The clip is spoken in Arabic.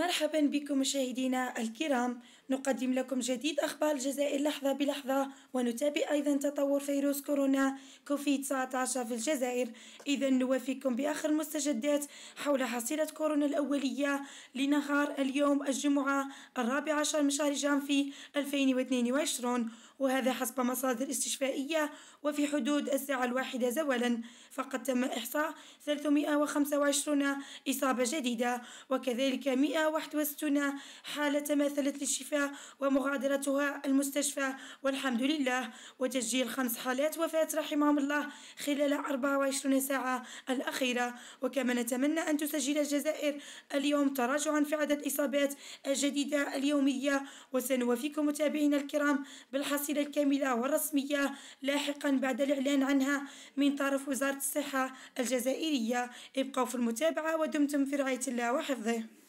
مرحبا بكم مشاهدينا الكرام نقدم لكم جديد أخبار الجزائر لحظة بلحظة ونتابع أيضا تطور فيروس كورونا كوفيد 19 في الجزائر إذا نوافيكم بآخر المستجدات حول حصيلة كورونا الأولية لنهار اليوم الجمعة الرابع عشر من شهر جانفي 2022 وهذا حسب مصادر استشفائية وفي حدود الساعة الواحدة زوالا فقد تم إحصاء 325 إصابة جديدة وكذلك 161 حالة تماثلت للشفاء ومغادرتها المستشفى والحمد لله وتسجيل خمس حالات وفاة رحمهم الله خلال 24 ساعة الأخيرة وكما نتمنى أن تسجل الجزائر اليوم تراجعا في عدد الإصابات الجديدة اليومية وسنوافيكم متابعينا الكرام بالحصيلة التفصيلة الكاملة والرسمية لاحقا بعد الإعلان عنها من طرف وزارة الصحة الجزائرية ابقوا في المتابعة ودمتم في رعاية الله وحفظه